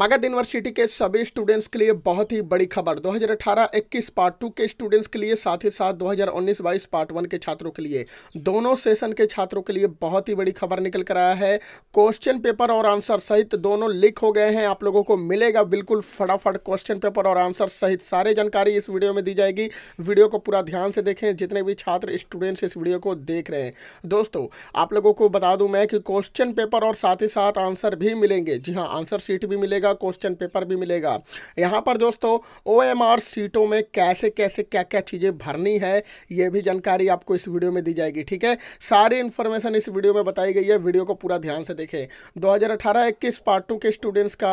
Magadh university के सभी students के लिए बहुत ही बड़ी खबर 2018-21 पार्ट टू के स्टूडेंट्स के लिए साथ ही साथ 2019-22 पार्ट वन के छात्रों के लिए दोनों सेशन के छात्रों के लिए बहुत ही बड़ी खबर निकल कर आया है क्वेश्चन पेपर और आंसर सहित दोनों लीक हो गए हैं आप लोगों को मिलेगा बिल्कुल फटाफट क्वेश्चन पेपर और आंसर सहित सारे जानकारी इस वीडियो में दी जाएगी वीडियो को पूरा ध्यान से देखें जितने भी छात्र स्टूडेंट्स इस वीडियो को देख रहे हैं दोस्तों आप लोगों को बता दूँ मैं कि क्वेश्चन पेपर और साथ ही साथ आंसर भी मिलेंगे जी हाँ आंसर सीट भी मिलेगा मिलेगा क्वेश्चन पेपर भी मिलेगा यहाँ पर दोस्तों ओ सीटों में कैसे कैसे क्या क्या चीज़ें भरनी है ये भी जानकारी आपको इस वीडियो में दी जाएगी ठीक है सारी इन्फॉर्मेशन इस वीडियो में बताई गई है वीडियो को पूरा ध्यान से देखें दो हजार पार्ट टू के स्टूडेंट्स का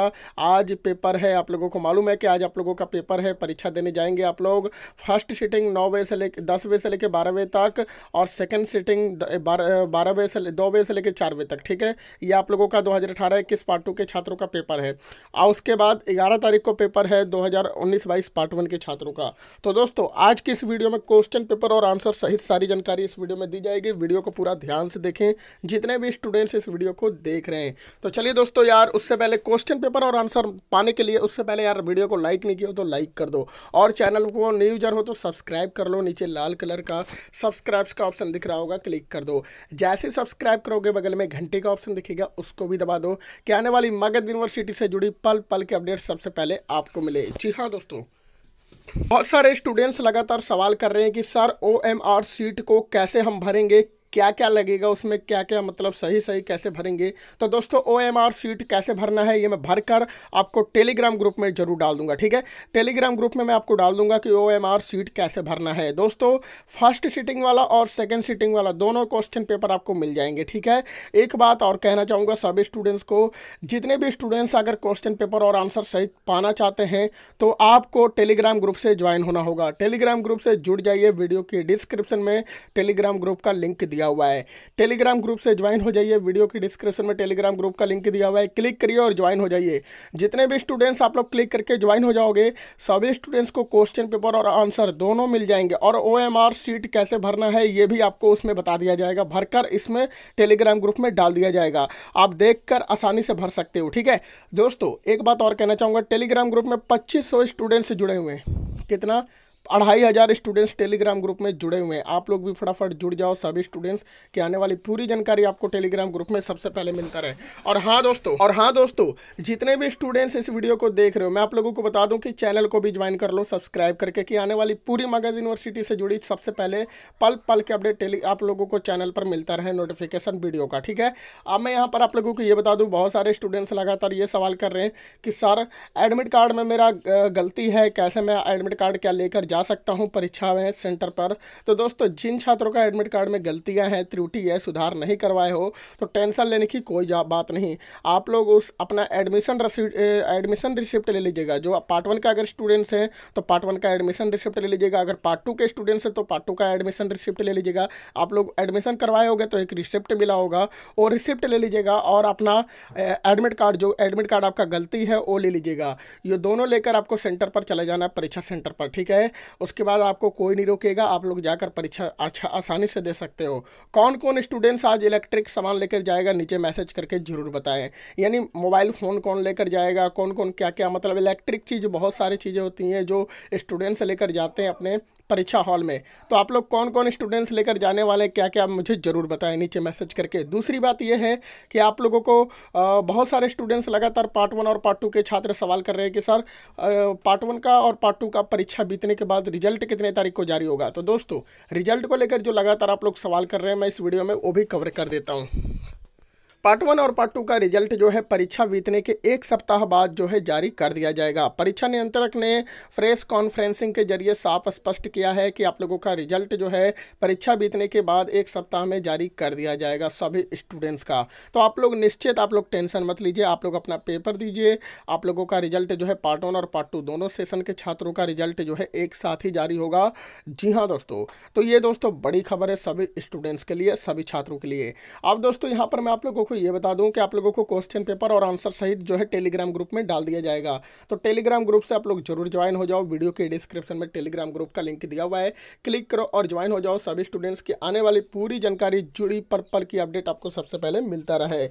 आज पेपर है आप लोगों को मालूम है कि आज आप लोगों का पेपर है परीक्षा देने जाएंगे आप लोग फर्स्ट सीटिंग नौ बजे से लेकर दस बजे से लेकर बारह बजे तक और सेकेंड सीटिंग बारह बजे से दो बजे से लेकर चार बजे तक ठीक है ये आप लोगों का दो हज़ार अठारह इक्कीस पार्ट टू के छात्रों का पेपर है और उसके बाद 11 तारीख को पेपर है 2019-22 पार्ट वन के छात्रों का तो दोस्तों आज की इस वीडियो में क्वेश्चन पेपर और आंसर सहित सारी जानकारी इस वीडियो में दी जाएगी वीडियो को पूरा ध्यान से देखें जितने भी स्टूडेंट्स इस वीडियो को देख रहे हैं तो चलिए दोस्तों यार उससे पहले क्वेश्चन पेपर और आंसर पाने के लिए उससे पहले यार वीडियो को लाइक नहीं किया तो लाइक कर दो और चैनल को न्यू यूजर हो तो सब्सक्राइब कर लो नीचे लाल कलर का सब्सक्राइब्स का ऑप्शन दिख रहा होगा क्लिक कर दो जैसे सब्सक्राइब करोगे बगल में घंटे का ऑप्शन दिखेगा उसको भी दबा दो कि आने वाली मगध यूनिवर्सिटी से जुड़ी जुड़ी पल पल के अपडेट सबसे पहले आपको मिले जी हाँ दोस्तों बहुत सारे स्टूडेंट्स लगातार सवाल कर रहे हैं कि sir O M R sheet को कैसे हम भरेंगे क्या क्या लगेगा उसमें क्या क्या मतलब सही सही कैसे भरेंगे तो दोस्तों ओ एम आर सीट कैसे भरना है ये मैं भर कर आपको टेलीग्राम ग्रुप में जरूर डाल दूंगा ठीक है टेलीग्राम ग्रुप में मैं आपको डाल दूंगा कि ओ एम आर सीट कैसे भरना है दोस्तों फर्स्ट सीटिंग वाला और सेकेंड सीटिंग वाला दोनों क्वेश्चन पेपर आपको मिल जाएंगे ठीक है एक बात और कहना चाहूँगा सभी स्टूडेंट्स को जितने भी स्टूडेंट्स अगर क्वेश्चन पेपर और आंसर सही पाना चाहते हैं तो आपको टेलीग्राम ग्रुप से ज्वाइन होना होगा टेलीग्राम ग्रुप से जुड़ जाइए वीडियो के डिस्क्रिप्शन में टेलीग्राम ग्रुप का लिंक दिया दिया हुआ है टेलीग्राम ग्रुप से ज्वाइन हो जाइए वीडियो की डिस्क्रिप्शन में टेलीग्राम ग्रुप का लिंक दिया हुआ है क्लिक करिए और ज्वाइन हो जाइए जितने भी स्टूडेंट्स आप लोग क्लिक करके ज्वाइन हो जाओगे सभी स्टूडेंट्स को क्वेश्चन पेपर और आंसर दोनों मिल जाएंगे और ओ सीट कैसे भरना है ये भी आपको उसमें बता दिया जाएगा भरकर इसमें टेलीग्राम ग्रुप में डाल दिया जाएगा आप देख आसानी से भर सकते हो ठीक है दोस्तों एक बात और कहना चाहूँगा टेलीग्राम ग्रुप में पच्चीस स्टूडेंट्स जुड़े हुए हैं कितना अढ़ाई हज़ार स्टूडेंट्स टेलीग्राम ग्रुप में जुड़े हुए हैं आप लोग भी फटाफट जुड़ जाओ सभी स्टूडेंट्स की आने वाली पूरी जानकारी आपको टेलीग्राम ग्रुप में सबसे पहले मिलता रहे और हाँ दोस्तों और हाँ दोस्तों जितने भी स्टूडेंट्स इस वीडियो को देख रहे हो मैं आप लोगों को बता दूं कि चैनल को भी ज्वाइन कर लो सब्सक्राइब करके कि आने वाली पूरी मगध यूनिवर्सिटी से जुड़ी सबसे पहले पल पल के अपडेट टेली आप लोगों को चैनल पर मिलता रहे नोटिफिकेशन वीडियो का ठीक है अब मैं यहाँ पर आप लोगों को ये बता दूँ बहुत सारे स्टूडेंट्स लगातार ये सवाल कर रहे हैं कि सर एडमिट कार्ड में मेरा गलती है कैसे मैं एडमिट कार्ड क्या लेकर जा जा सकता हूँ परीक्षा में सेंटर पर तो दोस्तों जिन छात्रों का एडमिट कार्ड में गलतियाँ हैं त्रुटि है सुधार नहीं करवाए हो तो टेंशन लेने की कोई बात नहीं आप लोग उस अपना एडमिशन एडमिशन रिसिप्ट ले लीजिएगा जो पार्ट वन का अगर स्टूडेंट्स हैं तो पार्ट वन का एडमिशन रिसिप्ट ले लीजिएगा अगर पार्ट टू के स्टूडेंट्स हैं तो पार्ट टू का एडमिशन रिसिप्ट ले लीजिएगा आप लोग एडमिशन करवाए होगे तो एक रिसिप्ट मिला होगा वो रिसिप्ट ले लीजिएगा और अपना एडमिट कार्ड जो एडमिट कार्ड आपका गलती है वो ले लीजिएगा ये दोनों लेकर आपको सेंटर पर चले जाना है परीक्षा सेंटर पर ठीक है उसके बाद आपको कोई नहीं रोकेगा आप लोग जाकर परीक्षा अच्छा आसानी से दे सकते हो कौन कौन स्टूडेंट्स आज इलेक्ट्रिक सामान लेकर जाएगा नीचे मैसेज करके ज़रूर बताएं यानी मोबाइल फ़ोन कौन लेकर जाएगा कौन कौन क्या क्या मतलब इलेक्ट्रिक चीज़ बहुत सारी चीज़ें होती हैं जो स्टूडेंट्स लेकर जाते हैं अपने परीक्षा हॉल में तो आप लोग कौन कौन स्टूडेंट्स लेकर जाने वाले हैं क्या क्या मुझे ज़रूर बताएं नीचे मैसेज करके दूसरी बात यह है कि आप लोगों को बहुत सारे स्टूडेंट्स लगातार पार्ट वन और पार्ट टू के छात्र सवाल कर रहे हैं कि सर पार्ट वन का और पार्ट टू का परीक्षा बीतने के बाद रिजल्ट कितने तारीख को जारी होगा तो दोस्तों रिजल्ट को लेकर जो लगातार आप लोग सवाल कर रहे हैं मैं इस वीडियो में वो भी कवर कर देता हूँ पार्ट वन और पार्ट टू का रिजल्ट जो है परीक्षा बीतने के एक सप्ताह बाद जो है जारी कर दिया जाएगा परीक्षा नियंत्रक ने प्रेस कॉन्फ्रेंसिंग के जरिए साफ स्पष्ट किया है कि आप लोगों का रिजल्ट जो है परीक्षा बीतने के बाद एक सप्ताह में जारी कर दिया जाएगा सभी स्टूडेंट्स का तो आप लोग निश्चित आप लोग टेंशन मत लीजिए आप लोग अपना पेपर दीजिए आप लोगों का रिजल्ट जो है पार्ट वन और पार्ट टू दोनों सेशन के छात्रों का रिजल्ट जो है एक साथ ही जारी होगा जी हाँ दोस्तों तो ये दोस्तों बड़ी खबर है सभी स्टूडेंट्स के लिए सभी छात्रों के लिए अब दोस्तों यहाँ पर मैं आप लोगों को ये बता दूं कि आप लोगों को क्वेश्चन पेपर और आंसर सहित जो है टेलीग्राम ग्रुप में डाल दिया जाएगा तो टेलीग्राम ग्रुप से आप लोग जरूर ज्वाइन हो जाओ वीडियो के डिस्क्रिप्शन में टेलीग्राम ग्रुप का लिंक दिया हुआ है क्लिक करो और ज्वाइन हो जाओ सभी स्टूडेंट्स की आने वाली पूरी जानकारी जुड़ी पर्पल की अपडेट आपको सबसे पहले मिलता रहे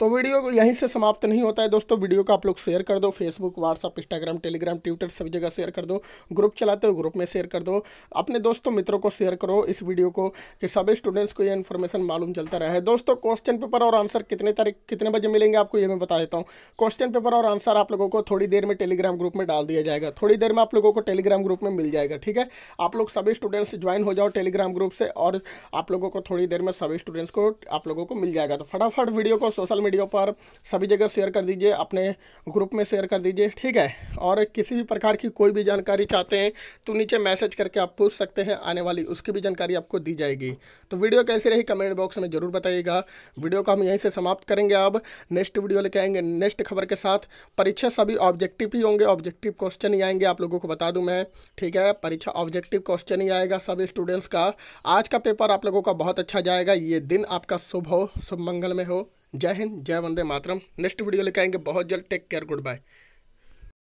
तो वीडियो यहीं से समाप्त नहीं होता है दोस्तों वीडियो को आप लोग शेयर कर दो Facebook WhatsApp Instagram Telegram Twitter सभी जगह शेयर कर दो ग्रुप चलाते हो ग्रुप में शेयर कर दो अपने दोस्तों मित्रों को शेयर करो इस वीडियो को कि सभी स्टूडेंट्स को यह इन्फॉर्मेशन मालूम चलता रहे दोस्तों क्वेश्चन पेपर और आंसर कितने तारीख कितने बजे मिलेंगे आपको ये मैं बता देता हूँ क्वेश्चन पेपर और आंसर आप लोगों को थोड़ी देर में टेलीग्राम ग्रुप में डाल दिया जाएगा थोड़ी देर में आप लोगों को टेलीग्राम ग्रुप में मिल जाएगा ठीक है आप लोग सभी स्टूडेंट्स ज्वाइन हो जाओ टेलीग्राम ग्रुप से और आप लोगों को थोड़ी देर में सभी स्टूडेंट्स को आप लोगों को मिल जाएगा तो फटाफट वीडियो को सोशल मीडिया वीडियो पर सभी जगह शेयर कर दीजिए अपने ग्रुप में शेयर कर दीजिए ठीक है और किसी भी प्रकार की कोई भी जानकारी चाहते हैं तो नीचे मैसेज करके आप पूछ सकते हैं आने वाली उसकी भी जानकारी आपको दी जाएगी तो वीडियो कैसी रही कमेंट बॉक्स में ज़रूर बताइएगा वीडियो को हम यहीं से समाप्त करेंगे अब नेक्स्ट वीडियो लेके आएंगे नेक्स्ट खबर के साथ परीक्षा सभी ऑब्जेक्टिव ही होंगे ऑब्जेक्टिव क्वेश्चन ही आएंगे आप लोगों को बता दूँ मैं ठीक है परीक्षा ऑब्जेक्टिव क्वेश्चन ही आएगा सभी स्टूडेंट्स का आज का पेपर आप लोगों का बहुत अच्छा जाएगा ये दिन आपका शुभ हो शुभ मंगल में हो जय हिंद जय वंदे मातरम नेक्स्ट वीडियो लेकर आएंगे बहुत जल्द टेक केयर गुड बाय